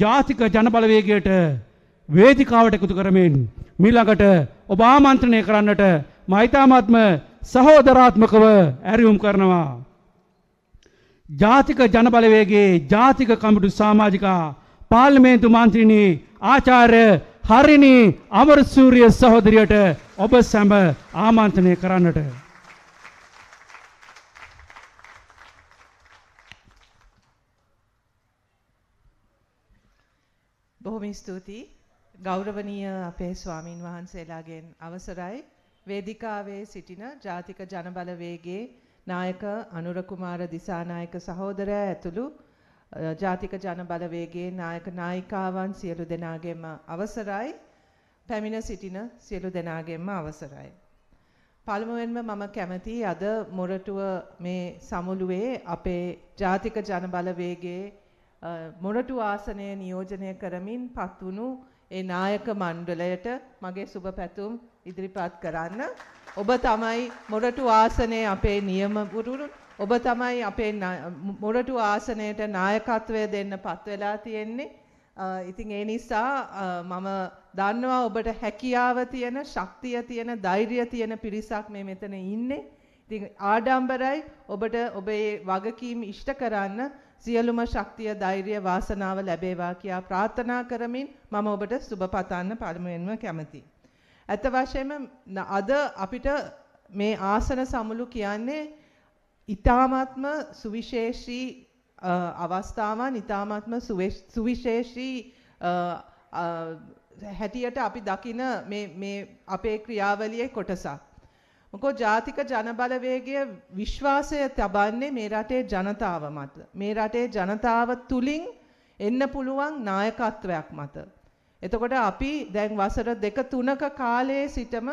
ජාතික ජනබලවේගයට වේදිකාවට එකතු කරමින් මීළඟට ඔබ ආමන්ත්‍රණය කරන්නට මෛතාමත්ම සහෝදරාත්මකව ඇරියුම් කරනවා. ජාතික ජනබලවේගේ ජාතික කමිටු සාමාජිකා පාර්ලිමේන්තු මන්ත්‍රීනී ආචාර්ය හරිනී අමරසූරිය සහෝදරියට ඔබ සැම ආමන්ත්‍රණය කරන්නට. බොහොම ස්තුතියි. ගෞරවනීය අපේ ස්වාමින් වහන්සේලාගෙන් අවසරයි. වේදිකාවේ සිටින ජාතික ජනබල වේගයේ නායක අනුර කුමාර දිසානායක සහෝදරයා ඇතුළු ජාතික ජනබල වේගයේ නායක නායිකාවන් සියලු දෙනාගේම අවසරයි. පැමිණ සිටින සියලු දෙනාගේම අවසරයි. පළමුවෙන්ම මම කැමති අද මොරටුව මේ සමුළුවේ අපේ ජාතික ජනබල වේගයේ මොරටු ආසනය නියෝජනය කරමින් පත්වුණු ඒ නායක මණ්ඩලයට මගේ සුබ පැතුම් ඉදිරිපත් කරන්න. ඔබ තමයි මොරටු ආසනයේ අපේ නියම ගුරුතුමෝ ඔබ තමයි අපේ මොරටු ආසනයට නායකත්වය දෙන්න පත් වෙලා තියෙන්නේ. ඉතින් ඒ නිසා මම දන්නවා ඔබට හැකියාව තියෙන, ශක්තිය තියෙන, ධෛර්යය තියෙන පිරිසක් මේ මෙතන ඉන්නේ. ඉතින් ආඩම්බරයි ඔබට ඔබේ වගකීම් ඉෂ්ට කරන්න සියලුම ශක්තිය ධෛර්ය වාසනාව ලැබේවා කියා ප්‍රාර්ථනා කරමින් මම ඔබට සුබ පතන්න පළමුවෙන්ම කැමතියි. ඇත්ත වශයෙන්ම අද අපිට මේ ආසන සමුළු කියන්නේ ඊ타මාත්ම සුවිශේෂී අවස්ථාවන් ඊ타මාත්ම සුවිශේෂී හැටියට අපි දකින මේ මේ අපේ ක්‍රියාවලියේ කොටසක්. මොකෝ ජාතික ජනබලවේගය විශ්වාසය තබන්නේ මේ රටේ ජනතාව මත. මේ රටේ ජනතාව තුලින් එන්න පුළුවන් නායකත්වයක් මත. එතකොට අපි දැන් වසර දෙක තුනක කාලයේ සිටම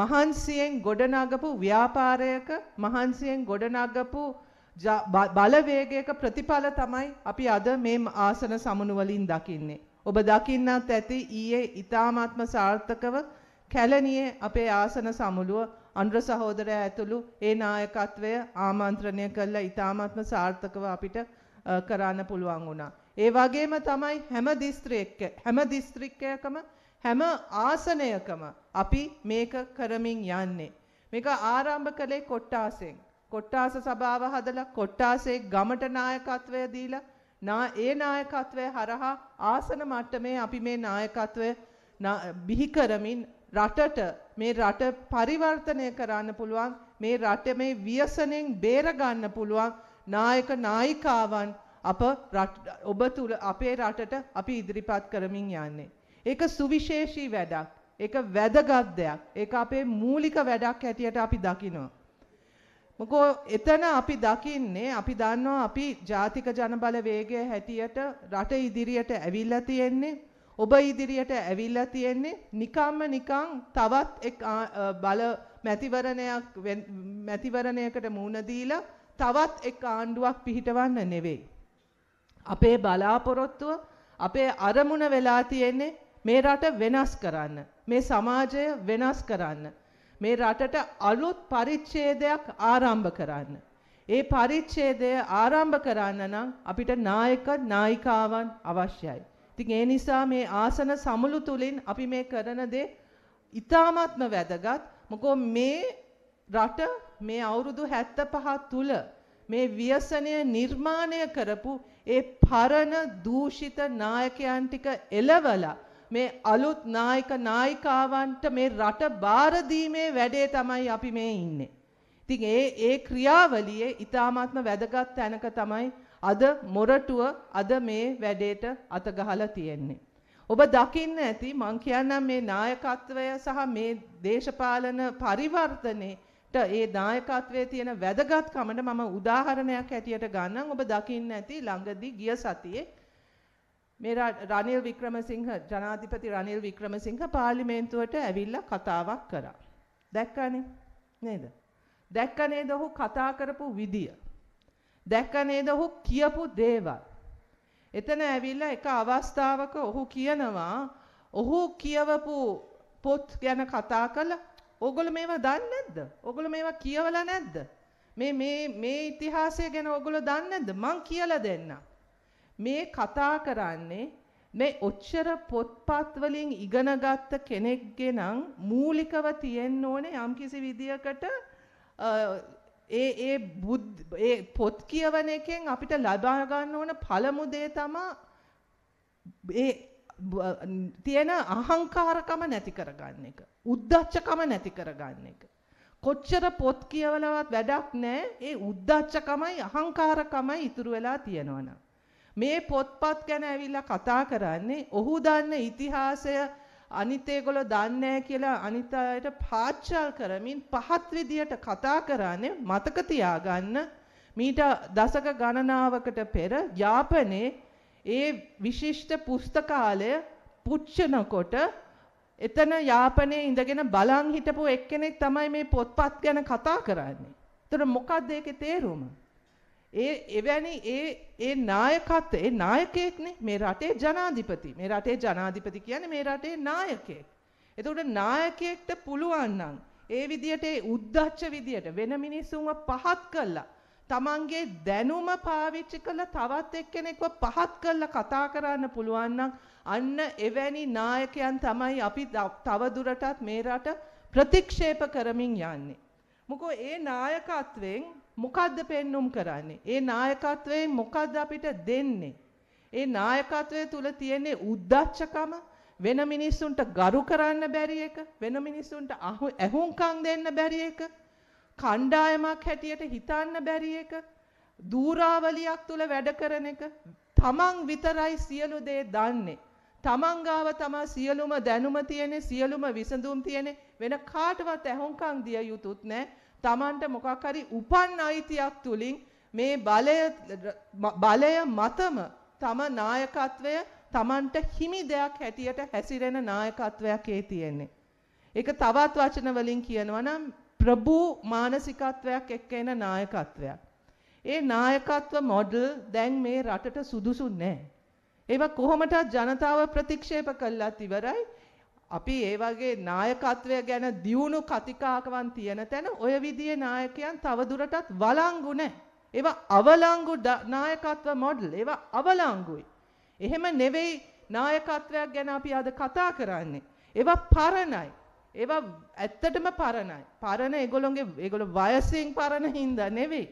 මහන්සියෙන් ගොඩනගපු ව්‍යාපාරයක මහන්සියෙන් ගොඩනගපු බලවේගයක ප්‍රතිඵල තමයි අපි අද මේ ආසන සමුණුවලින් දකින්නේ. ඔබ දකින්නත් ඇති ඊයේ ඊ타මාත්ම සාර්ථකව කැලණියේ අපේ ආසන සමුළුව අනුර සහෝදරයා ඇතුළු ඒ නායකත්වය ආමන්ත්‍රණය කළා ඉතාමත්ම සාර්ථකව අපිට කරන්න පුළුවන් වුණා. ඒ වගේම තමයි හැම දිස්ත්‍රික්ක හැම දිස්ත්‍රික්කයකම හැම ආසනයකම අපි මේක කරමින් යන්නේ. මේක ආරම්භ කළේ කොට්ටාසෙන්. කොට්ටාස සභාව හදලා කොට්ටාසේ ගමට නායකත්වය දීලා නා ඒ නායකත්වය හරහා ආසන මට්ටමේ අපි මේ නායකත්වය බිහි කරමින් රටට මේ රට පරිවර්තනය කරන්න පුළුවන් මේ රට මේ ව්‍යසනෙන් බේරගන්න පුළුවන් නායක නායිකාවන් අප ඔබ තුළ අපේ රටට අපි ඉදිරිපත් කරමින් යන්නේ. ඒක සුවිශේෂී වැඩක්. ඒක වැදගත් දෙයක්. ඒක අපේ මූලික වැඩක් හැටියට අපි දකිනවා. මොකෝ එතන අපි දකින්නේ අපි දන්නවා අපි ජාතික ජනබල වේගය හැටියට රට ඉදිරියට ඇවිල්ලා තියෙන්නේ ඔබ ඉදිරියට ඇවිල්ලා තියෙන්නේ නිකම්ම නිකං තවත් එක් බල මැතිවරණයක් මැතිවරණයකට මුහුණ දීලා තවත් එක් ආණ්ඩුවක් පිහිටවන්න නෙවෙයි. අපේ බලාපොරොත්තුව අපේ අරමුණ වෙලා තියෙන්නේ මේ රට වෙනස් කරන්න. මේ සමාජය වෙනස් කරන්න. මේ රටට අලුත් පරිච්ඡේදයක් ආරම්භ කරන්න. ඒ පරිච්ඡේදය ආරම්භ කරන්න නම් අපිට නායක නායිකාවන් අවශ්‍යයි. ඉතින් ඒ නිසා මේ ආසන සමුළු තුලින් අපි මේ කරන දේ ඉතාමත්ම වැදගත්. මොකද මේ රට මේ අවුරුදු 75 තුල මේ ව්‍යසනය නිර්මාණය කරපු ඒ පරණ දූෂිත නායකයන් ටික එලවලා මේ අලුත් නායක නායිකාවන්ට මේ රට බාර දීමේ වැඩේ තමයි අපි මේ ඉන්නේ. ඉතින් ඒ ඒ ක්‍රියාවලියේ ඊ타මාත්ම වැදගත් තැනක තමයි අද මොරටුව අද මේ වැඩේට අත ගහලා තියෙන්නේ. ඔබ දකින්න ඇති මං කියන්නම් මේ නායකත්වය සහ මේ දේශපාලන පරිවර්තනයේට ඒ නායකත්වයේ තියෙන වැදගත්කමට මම උදාහරණයක් ඇටියට ගන්නම් ඔබ දකින්න ඇති ළඟදී ගිය සතියේ මේ රනිල් වික්‍රමසිංහ ජනාධිපති රනිල් වික්‍රමසිංහ පාර්ලිමේන්තුවට ඇවිල්ලා කතාවක් කරා. දැක්කනේ නේද? දැක්ක නේද ඔහු කතා කරපු විදිය? දැක්ක නේද ඔහු කියපු දේවල්. එතන ඇවිල්ලා එක අවස්ථාවක ඔහු කියනවා ඔහු කියවපු පොත් ගැන කතා කළා. ඕගොල්ලෝ මේවා දන්නේ නැද්ද? ඕගොල්ලෝ මේවා කියවලා නැද්ද? මේ මේ මේ ඉතිහාසය ගැන ඕගොල්ලෝ දන්නේ නැද්ද? මං කියලා දෙන්නම්. මේ කතා කරන්නේ මේ ඔච්චර පොත්පත් වලින් ඉගෙනගත්ත කෙනෙක්ගේ නම් මූලිකව තියෙන්න ඕනේ යම්කිසි විදියකට ඒ ඒ බුද් ඒ පොත් කියවන එකෙන් අපිට ලබා ගන්න ඕන පළමු දේ තමයි ඒ තියෙන අහංකාරකම නැති කරගන්න එක. උද්දච්චකම නැති කරගන්න එක. කොච්චර පොත් කියවලවත් වැඩක් නැහැ. ඒ උද්දච්චකමයි අහංකාරකමයි ඉතුරු වෙලා තියෙනවනම්. මේ පොත්පත් ගැන ඇවිල්ලා කතා කරන්නේ ඔහු දන්න ඉතිහාසය අනිත් ඒගොල්ලෝ දන්නේ කියලා අනිත් අයට පාච්චල් කරමින් පහත් විදියට කතා කරන්නේ මතක තියාගන්න මීට දශක ගණනාවකට පෙර යාපනයේ ඒ විශිෂ්ට පුස්තකාලය පුච්චනකොට එතන යාපනයේ ඉඳගෙන බලන් හිටපු එක්කෙනෙක් තමයි මේ පොත්පත් ගැන කතා කරන්නේ. එතන මොකක්ද ඒකේ තේරුම? ඒ එවැනි ඒ ඒ නායකත්ව ඒ නායකයෙක්නේ මේ රටේ ජනාධිපති. මේ රටේ ජනාධිපති කියන්නේ මේ රටේ නායකයෙක්. එතකොට නායකයෙක්ට පුළුවන් නම් ඒ විදියට ඒ උද්දච්ච විදියට වෙන මිනිස්සුන්ව පහත් කළා. තමන්ගේ දැනුම පාවිච්චි කළ තවත් එක්කෙනෙක්ව පහත් කළා කතා කරන්න පුළුවන් නම් අන්න එවැනි නායකයන් තමයි අපි තව දුරටත් මේ රට ප්‍රතික්ෂේප කරමින් යන්නේ. මොකෝ ඒ නායකත්වයෙන් මොකද්ද පෙන්눔 කරන්නේ? ඒ නායකත්වයෙන් මොකද්ද අපිට දෙන්නේ? ඒ නායකත්වය තුල තියෙන උද්දච්චකම වෙන මිනිස්සුන්ට ගරු කරන්න බැරි එක, වෙන මිනිස්සුන්ට ඇහුම්කන් දෙන්න බැරි එක, කණ්ඩායමක් හැටියට හිතන්න බැරි එක, දූරාවලියක් තුල වැඩ කරන එක, තමන් විතරයි සියලු දේ දන්නේ. තමන් ගාව තමා සියලුම දැනුම තියෙන සියලුම විසඳුම් තියෙන වෙන කාටවත් ඇහුම්කන් දිය යුතුත් නැහැ Tamanට මොකක් හරි උපන් අයිතියක් තුලින් මේ බලය බලය මතම තම නායකත්වය Tamanට හිමි දෙයක් හැටියට හැසිරෙන නායකත්වයක් ඒ තියෙන්නේ. ඒක තවත් වචන වලින් කියනවා නම් ප්‍රභූ මානසිකත්වයක් එක්ක එන නායකත්වයක්. ඒ නායකත්ව මොඩල් දැන් මේ රටට සුදුසු නැහැ. ඒවා කොහොමටත් ජනතාව ප්‍රතික්ෂේප කළාත් ඉවරයි. අපි ඒ වගේ නායකත්වය ගැන දියුණු කතිකාකවන් තියෙන තැන ඔය විදිහේ නායකයන් තවදුරටත් වළංගු නැහැ. ඒවා අවලංගු නායකත්ව මොඩල්. ඒවා අවලංගුයි. එහෙම නෙවෙයි නායකත්වයක් ගැන අපි අද කතා කරන්නේ. ඒවා පරණයි. ඒවා ඇත්තටම පරණයි. පරණ ඒගොල්ලොන්ගේ ඒගොල්ලෝ වයසින් පරණ හින්දා නෙවෙයි.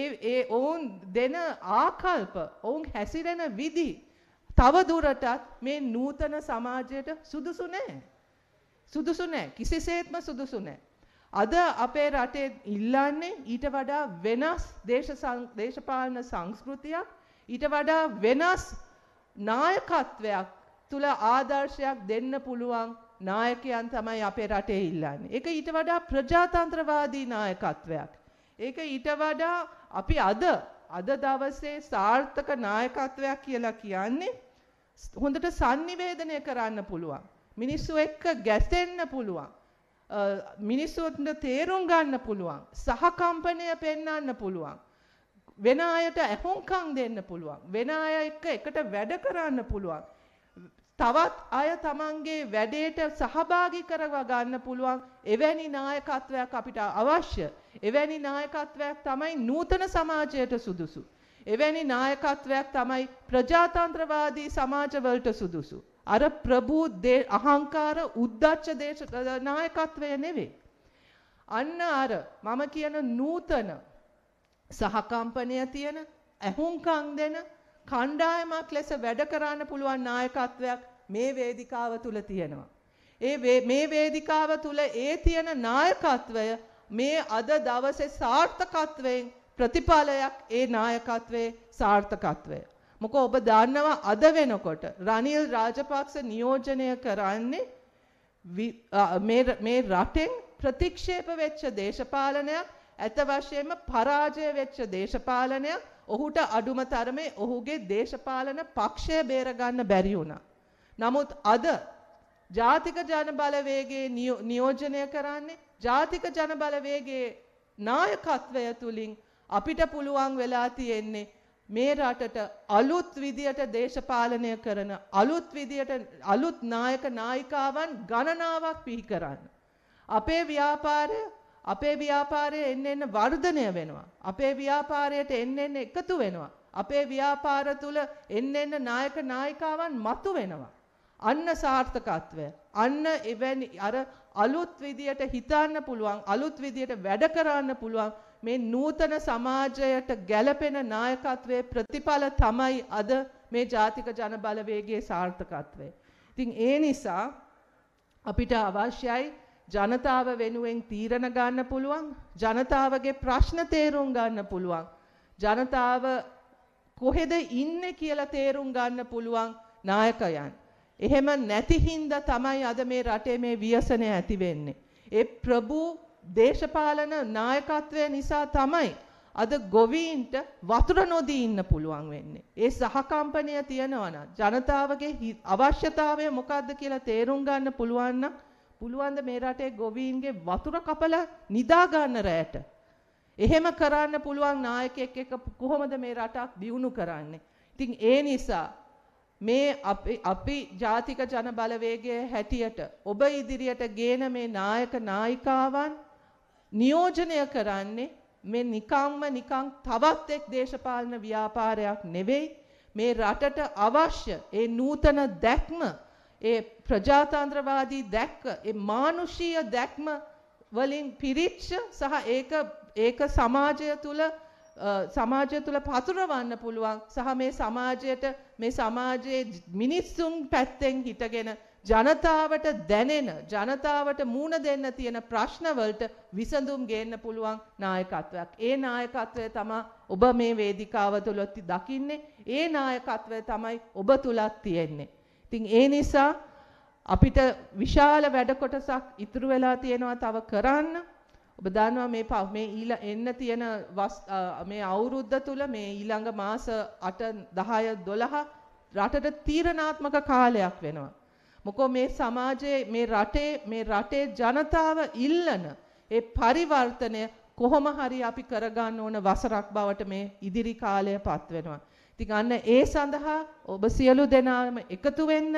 ඒ ඒ ඔවුන් දෙන ආකල්ප, ඔවුන් හැසිරෙන විදි තව දුරටත් මේ නූතන සමාජයට සුදුසු නෑ. සුදුසු නෑ. කිසිසේත්ම සුදුසු නෑ. අද අපේ රටේ ඉල්ලන්නේ ඊට වඩා වෙනස් දේශ දේශපාලන සංස්කෘතියක් ඊට වඩා වෙනස් නායකත්වයක් තුල ආදර්ශයක් දෙන්න පුළුවන් නායකයන් තමයි අපේ රටේ ඉල්ලන්නේ. ඒක ඊට වඩා ප්‍රජාතන්ත්‍රවාදී නායකත්වයක්. ඒක ඊට වඩා අපි අද අද දවසේ සාර්ථක නායකත්වයක් කියලා කියන්නේ හොඳට sannivedanaya කරන්න පුළුවන්. මිනිස්සු එක්ක ගැසෙන්න පුළුවන්. මිනිස්සුන්ට තේරුම් ගන්න පුළුවන්. සහකම්පනය පෙන්වන්න පුළුවන්. වෙන අයට ඇහුම්කන් දෙන්න පුළුවන්. වෙන අය එක්ක එකට වැඩ කරන්න පුළුවන්. තවත් අය තමන්ගේ වැඩේට සහභාගී කරව ගන්න පුළුවන් එවැනි නායකත්වයක් අපිට අවශ්‍ය. එවැනි නායකත්වයක් තමයි නූතන සමාජයට සුදුසු. එවැනි නායකත්වයක් තමයි ප්‍රජාතන්ත්‍රවාදී සමාජවලට සුදුසු. අර ප්‍රභූ අහංකාර උද්දච්ච දේශ නායකත්වය නෙවෙයි. අන්න අර මම කියන නූතන සහකම්පනය තියෙන ඇහුම්කම් දෙන කණ්ඩායමක් ලෙස වැඩ කරන්න පුළුවන් නායකත්වයක් මේ වේදිකාව තුල තියෙනවා. ඒ මේ වේදිකාව තුල ඒ තියෙන නායකත්වය මේ අද දවසේ සාර්ථකත්වයෙන් ප්‍රතිඵලයක් ඒ නායකත්වයේ සාර්ථකත්වය. මොකෝ ඔබ දන්නවා අද වෙනකොට රනිල් රාජපක්ෂ නියෝජනය කරන්නේ මේ රටෙන් ප්‍රතික්ෂේප වෙච්ච දේශපාලනයක් ඇත වශයෙන්ම පරාජය වෙච්ච දේශපාලනයක් ඔහුට අඩුම තරමේ ඔහුගේ දේශපාලන පක්ෂය බේරගන්න බැරි වුණා. නමුත් අද ජාතික ජනබලවේගේ නියෝජනය කරන්නේ ජාතික ජනබලවේගේ නායකත්වය තුලින් අපිට පුළුවන් වෙලා තියෙන්නේ මේ රටට අලුත් විදියට දේශපාලනය කරන අලුත් විදියට අලුත් නායක නායිකාවන් ගණනාවක් පිහි කරන්න. අපේ ව්‍යාපාරය අපේ ව්‍යාපාරය එන්න එන්න වර්ධනය වෙනවා. අපේ ව්‍යාපාරයට එන්න එන්න එකතු වෙනවා. අපේ ව්‍යාපාර තුල එන්න එන්න නායක නායිකාවන් මතු වෙනවා. අන්න සාර්ථකත්වය. අන්න එවැනි අර අලුත් විදියට හිතන්න පුළුවන් අලුත් විදියට වැඩ කරන්න පුළුවන් මේ නූතන සමාජයට ගැලපෙන නායකත්වයේ ප්‍රතිඵල තමයි අද මේ ජාතික ජනබලවේගයේ සාර්ථකත්වය. ඉතින් ඒ නිසා අපිට අවශ්‍යයි ජනතාව වෙනුවෙන් තීරණ ගන්න පුළුවන් ජනතාවගේ ප්‍රශ්න තේරුම් ගන්න පුළුවන් ජනතාව කොහෙද ඉන්නේ කියලා තේරුම් ගන්න පුළුවන් නායකයන් එහෙම නැති හින්දා තමයි අද මේ රටේ මේ ව්‍යසනය ඇති වෙන්නේ. ඒ ප්‍රභූ දේශපාලන නායකත්වය නිසා තමයි අද ගොවීන්ට වතුර නොදී ඉන්න පුළුවන් වෙන්නේ. ඒ සහකම්පනය තියෙනවා නම් ජනතාවගේ අවශ්‍යතාවය මොකද්ද කියලා තේරුම් ගන්න පුළුවන් නම් පුළුවන් ද මේ රටේ ගොවීන්ගේ වතුර කපලා නිදා ගන්න රැට. එහෙම කරන්න පුළුවන් නායකයෙක් එක්ක කොහොමද මේ රටක් දියුණු කරන්නේ? ඉතින් ඒ නිසා මේ අපි අපි ජාතික ජන බලවේගයේ හැටියට ඔබ ඉදිරියට ගේන මේ නායක නායිකාවන් නියෝජනය කරන්නේ මේ නිකම්ම නිකං තවත් එක් දේශපාලන ව්‍යාපාරයක් නෙවෙයි මේ රටට අවශ්‍ය ඒ නූතන දැක්ම ඒ ප්‍රජාතන්ත්‍රවාදී දැක්ක ඒ මානුෂීය දැක්ම වලින් පිරිච්ච සහ ඒක ඒක සමාජය තුළ සමාජය තුළ පතුරවන්න පුළුවන් සහ මේ සමාජයට මේ සමාජයේ මිනිස්සුන් පැත්තෙන් හිටගෙන ජනතාවට දැනෙන ජනතාවට මූුණ දෙන්න තියෙන ප්‍රශ්නවලට විසඳුම් ගේන්න පුළුවන් නායකත්වයක්. ඒ නායකත්වය තමා ඔබ මේ වේදිකාව තුළොත්ති දකින්නේ ඒ නායකත්වය තමයි ඔබ තුළත් තියෙන්නේ. ඉතින් ඒ නිසා අපිට විශාල වැඩකොටසක් ඉතුරු වෙලා තියෙනවා තව කරන්න ඔබ දන්නවා මේ මේ ඊළ එන්න තියෙන මේ අවුරුද්ද තුල මේ ඊළඟ මාස 8 10 12 රටට තීරණාත්මක කාලයක් වෙනවා. මොකෝ මේ සමාජයේ මේ රටේ මේ රටේ ජනතාව ඉල්ලන ඒ පරිවර්තනය කොහොම හරි අපි කරගන්න ඕන වසරක් බවට මේ ඉදිරි කාලය පත් වෙනවා. ඉතින් අන්න ඒ සඳහා ඔබ සියලු දෙනාම එකතු වෙන්න,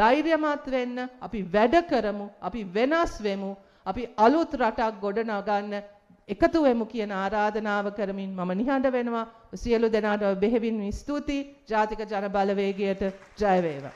ධෛර්යමත් වෙන්න, අපි වැඩ කරමු, අපි වෙනස් වෙමු. අපි අලුත් රටක් ගොඩනගන්න එකතු වෙමු කියන ආරාධනාව කරමින් මම නිහඬ වෙනවා සියලු දෙනාට බෙහෙවින් ස්තුතියි ජාතික ජනබලවේගයට ජය වේවා